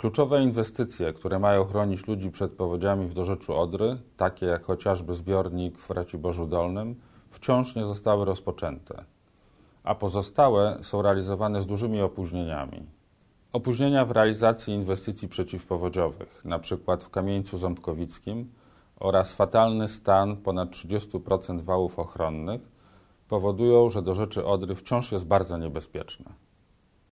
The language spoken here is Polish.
Kluczowe inwestycje, które mają chronić ludzi przed powodziami w dorzeczu Odry, takie jak chociażby zbiornik w Raciborzu Dolnym, wciąż nie zostały rozpoczęte, a pozostałe są realizowane z dużymi opóźnieniami. Opóźnienia w realizacji inwestycji przeciwpowodziowych, np. w Kamieńcu Ząbkowickim oraz fatalny stan ponad 30% wałów ochronnych powodują, że dorzeczy Odry wciąż jest bardzo niebezpieczne.